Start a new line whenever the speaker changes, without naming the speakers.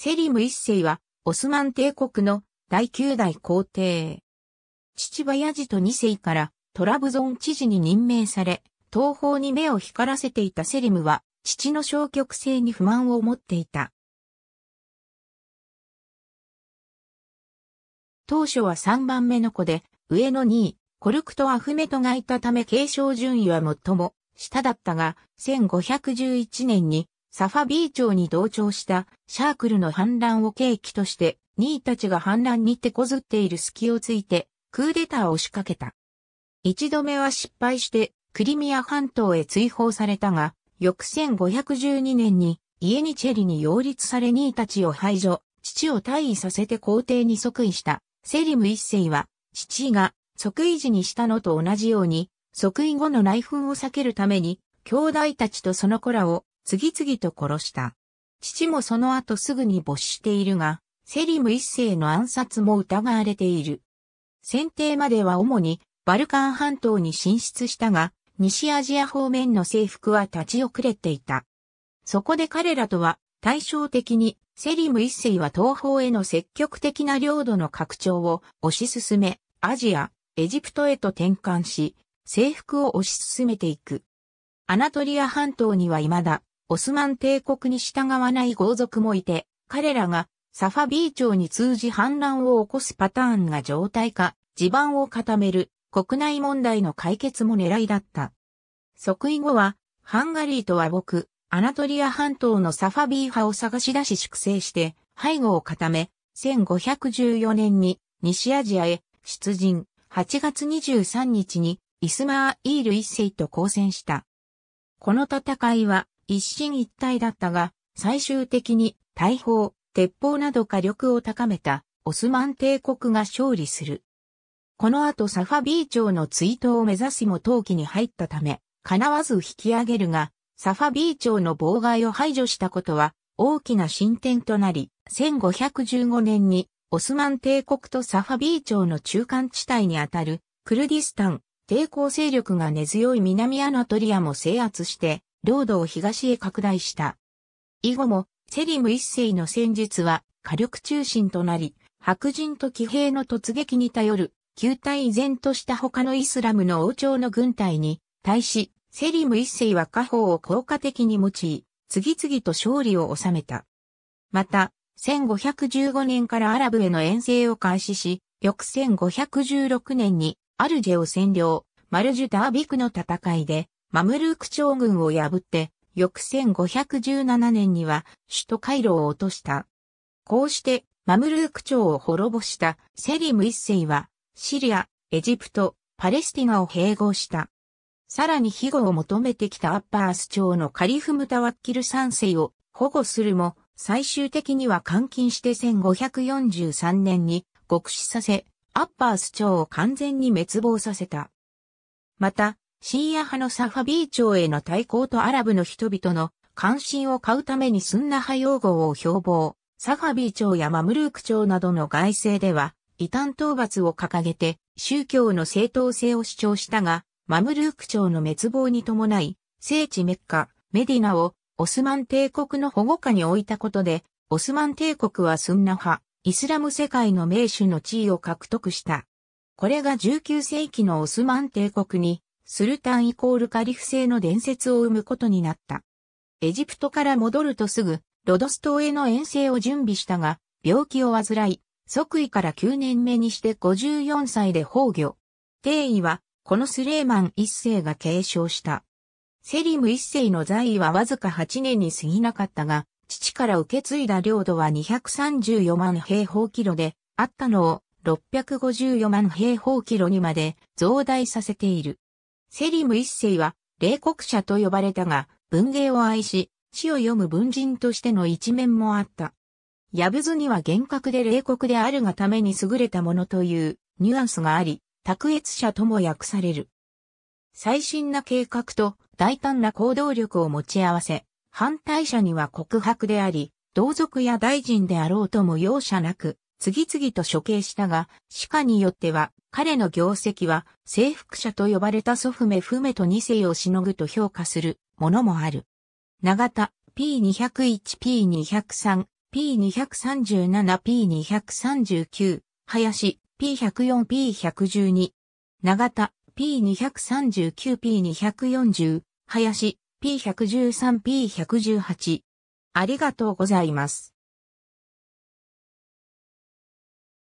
セリム一世は、オスマン帝国の第九代皇帝。父はヤジト二世からトラブゾン知事に任命され、東方に目を光らせていたセリムは、父の消極性に不満を持っていた。当初は3番目の子で、上の2位、コルクとアフメトがいたため継承順位は最も下だったが、1511年にサファビー町に同調したシャークルの反乱を契機として、ニーたちが反乱に手こずっている隙をついて、クーデターを仕掛けた。一度目は失敗して、クリミア半島へ追放されたが、翌1512年に、イエニチェリに擁立されニーたちを排除、父を退位させて皇帝に即位した、セリム一世は、父が即位時にしたのと同じように、即位後の内紛を避けるために、兄弟たちとその子らを次々と殺した。父もその後すぐに没しているが、セリム一世の暗殺も疑われている。選定までは主にバルカン半島に進出したが、西アジア方面の征服は立ち遅れていた。そこで彼らとは対照的にセリム一世は東方への積極的な領土の拡張を推し進め、アジア、エジプトへと転換し、征服を推し進めていく。アナトリア半島には未だオスマン帝国に従わない豪族もいて、彼らがサファビー朝に通じ反乱を起こすパターンが常態化、地盤を固める国内問題の解決も狙いだった。即位後は、ハンガリーと和睦、アナトリア半島のサファビー派を探し出し粛清して、背後を固め、1514年に西アジアへ出陣、8月23日にイスマーイール一世と交戦した。この戦いは一進一退だったが、最終的に大砲、鉄砲など火力を高めたオスマン帝国が勝利する。この後サファビー朝の追悼を目指しも陶器に入ったため、叶わず引き上げるが、サファビー朝の妨害を排除したことは大きな進展となり、1515年にオスマン帝国とサファビー朝の中間地帯にあたるクルディスタン、抵抗勢力が根強い南アナトリアも制圧して、領土を東へ拡大した。以後も、セリム一世の戦術は火力中心となり、白人と騎兵の突撃に頼る、旧体依然とした他のイスラムの王朝の軍隊に対し、セリム一世は家宝を効果的に用い、次々と勝利を収めた。また、1515年からアラブへの遠征を開始し、翌1516年にアルジェを占領、マルジュタービクの戦いで、マムルーク朝軍を破って、翌1517年には首都カイロを落とした。こうして、マムルーク朝を滅ぼしたセリム一世は、シリア、エジプト、パレスティナを併合した。さらに庇護を求めてきたアッパース朝のカリフムタワッキル三世を保護するも、最終的には監禁して1543年に獄死させ、アッパース朝を完全に滅亡させた。また、シーア派のサファビー朝への対抗とアラブの人々の関心を買うためにスンナ派用語を標榜、サファビー朝やマムルーク朝などの外政では、異端討伐を掲げて宗教の正当性を主張したが、マムルーク朝の滅亡に伴い、聖地メッカ、メディナをオスマン帝国の保護下に置いたことで、オスマン帝国はスンナ派、イスラム世界の名手の地位を獲得した。これが19世紀のオスマン帝国にスルタンイコールカリフ制の伝説を生むことになった。エジプトから戻るとすぐ、ロドス島への遠征を準備したが、病気を患い、即位から9年目にして54歳で崩御。帝位は、このスレーマン一世が継承した。セリム一世の在位はわずか8年に過ぎなかったが、父から受け継いだ領土は234万平方キロで、あったのを654万平方キロにまで増大させている。セリム一世は、冷酷者と呼ばれたが、文芸を愛し、詩を読む文人としての一面もあった。ヤブズには厳格で冷酷であるがために優れたものというニュアンスがあり、卓越者とも訳される。最新な計画と大胆な行動力を持ち合わせ、反対者には告白であり、同族や大臣であろうとも容赦なく、次々と処刑したが、歯科によっては、彼の業績は、征服者と呼ばれた祖父目不めと二世をしのぐと評価するものもある。長田、P201、P203、P237、P239、林、P104、P112、長田、P239、P240、林、P113、P118。ありがとうございます。